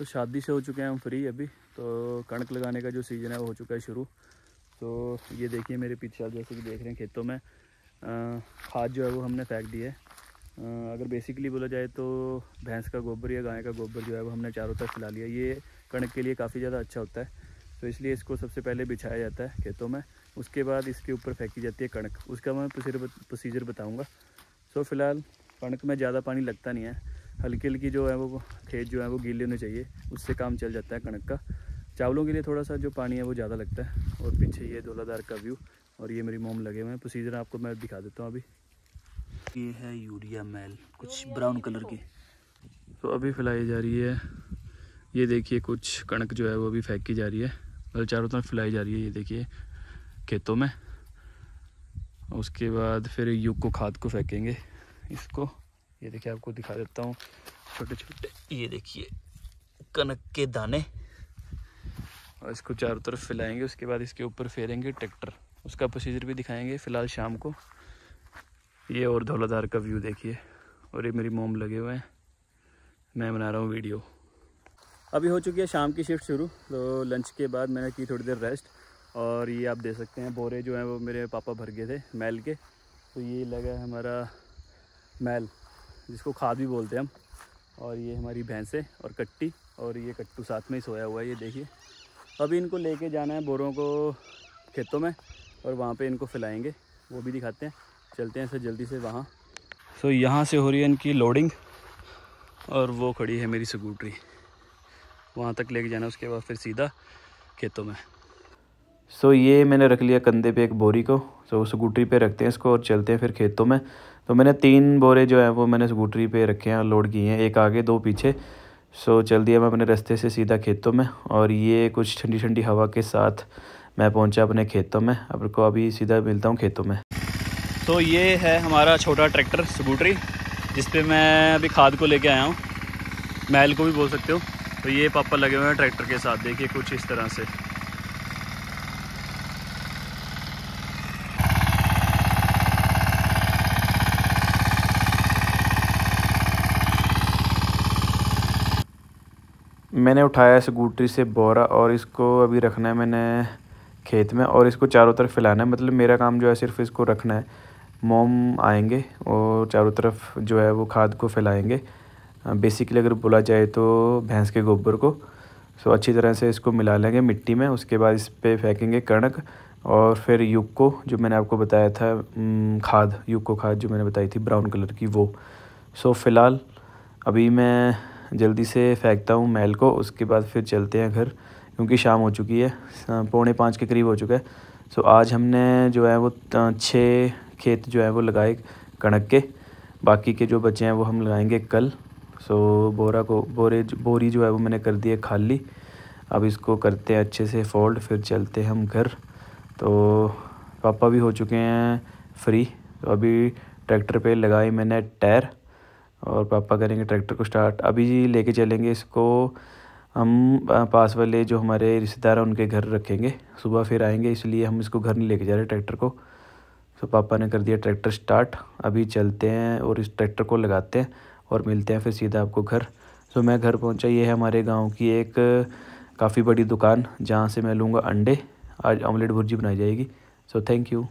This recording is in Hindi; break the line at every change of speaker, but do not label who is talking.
तो शादी से हो चुके हैं हम फ्री अभी तो कणक लगाने का जो सीज़न है वो हो चुका है शुरू तो ये देखिए मेरे पीछे आप जैसे कि देख रहे हैं खेतों में खाद जो है वो हमने फेंक दी है अगर बेसिकली बोला जाए तो भैंस का गोबर या गाय का गोबर जो है वो हमने चारों तरफ फैला लिया ये कणक के लिए काफ़ी ज़्यादा अच्छा होता है तो इसलिए इसको सबसे पहले बिछाया जाता है खेतों में उसके बाद इसके ऊपर फेंकी जाती है कणक उसका मैं प्रोसीजर बताऊँगा सो फिलहाल कणक में ज़्यादा पानी लगता नहीं है हल्की हल्की जो है वो खेत जो है वो गीले होने चाहिए उससे काम चल जाता है कणक का चावलों के लिए थोड़ा सा जो पानी है वो ज़्यादा लगता है और पीछे ये धोलाधार का व्यू और ये मेरी मोम लगे हुए हैं प्रोसीजर आपको मैं दिखा देता हूँ अभी ये है यूरिया मैल कुछ ब्राउन कलर की तो अभी फैलाई जा रही है ये देखिए कुछ कणक जो है वो अभी फेंकी जा रही है मतलब चारों तरफ फैलाई जा रही है ये देखिए खेतों में उसके बाद फिर युग को खाद को फेंकेंगे इसको ये देखिए आपको दिखा देता हूँ छोटे छोटे ये देखिए कनक के दाने और इसको चारों तरफ फैलाएंगे उसके बाद इसके ऊपर फेरेंगे ट्रैक्टर उसका प्रोसीजर भी दिखाएंगे फ़िलहाल शाम को ये और धौलाधार का व्यू देखिए और ये मेरी मोम लगे हुए हैं मैं बना रहा हूँ वीडियो अभी हो चुकी है शाम की शिफ्ट शुरू तो लंच के बाद मैंने की थोड़ी देर रेस्ट और ये आप दे सकते हैं बोरे जो हैं वो मेरे पापा भर गए थे मैल के तो ये लगा है हमारा मैल जिसको खाद भी बोलते हैं हम और ये हमारी भैंसें और कट्टी और ये कट्टू साथ में ही सोया हुआ है ये देखिए अभी इनको लेके जाना है बोरों को खेतों में और वहाँ पे इनको फैलाएंगे वो भी दिखाते हैं चलते हैं सर जल्दी से वहाँ सो so, यहाँ से हो रही है इनकी लोडिंग और वो खड़ी है मेरी स्कूटरी वहाँ तक लेके जाना उसके बाद फिर सीधा खेतों में
सो so, ये मैंने रख लिया कंधे पे एक बोरी को सो so, स्कूटरी पे रखते हैं इसको और चलते हैं फिर खेतों में तो मैंने तीन बोरे जो हैं वो मैंने स्कूटरी पे रखे हैं लोड किए हैं एक आगे दो पीछे सो so, चल दिया मैं अपने रास्ते से सीधा खेतों में और ये कुछ ठंडी ठंडी हवा के साथ मैं पहुंचा अपने खेतों में अब को अभी सीधा मिलता हूँ खेतों में
तो so, ये है हमारा छोटा ट्रैक्टर स्कूटरी जिस पर मैं अभी खाद को लेके आया हूँ मैल को भी बोल सकते हो तो ये पापा लगे हुए हैं ट्रैक्टर के साथ देखिए कुछ इस तरह से
मैंने उठाया इस गूटरी से बोरा और इसको अभी रखना है मैंने खेत में और इसको चारों तरफ फैलाना है मतलब मेरा काम जो है सिर्फ इसको रखना है मोम आएंगे और चारों तरफ जो है वो खाद को फैलाएंगे बेसिकली अगर बोला जाए तो भैंस के गोबर को सो अच्छी तरह से इसको मिला लेंगे मिट्टी में उसके बाद इस पर फेंकेंगे कणक और फिर यूको जो मैंने आपको बताया था खाद यूको खाद जो मैंने बताई थी ब्राउन कलर की वो सो फ़िलहाल अभी मैं जल्दी से फेंकता हूँ महल को उसके बाद फिर चलते हैं घर क्योंकि शाम हो चुकी है पौने पाँच के करीब हो चुका है सो आज हमने जो है वो छः खेत जो है वो लगाए कणक के बाकी के जो बचे हैं वो हम लगाएंगे कल सो बोरा को बोरे बोरी जो है वो मैंने कर दी है खाली अब इसको करते हैं अच्छे से फोल्ड फिर चलते हैं हम घर तो पापा भी हो चुके हैं फ्री तो अभी ट्रैक्टर पे लगाए मैंने टायर और पापा करेंगे ट्रैक्टर को स्टार्ट अभी जी लेके चलेंगे इसको हम पास वाले जो हमारे रिश्तेदार हैं उनके घर रखेंगे सुबह फिर आएंगे इसलिए हम इसको घर नहीं लेके जा रहे ट्रैक्टर को तो पापा ने कर दिया ट्रैक्टर स्टार्ट अभी चलते हैं और इस ट्रैक्टर को लगाते हैं और मिलते हैं फिर सीधा आपको घर तो मैं घर पहुंचा ये है हमारे गांव की एक काफ़ी बड़ी दुकान जहाँ से मैं लूँगा अंडे आज ऑमलेट भुर्जी बनाई जाएगी सो थैंक यू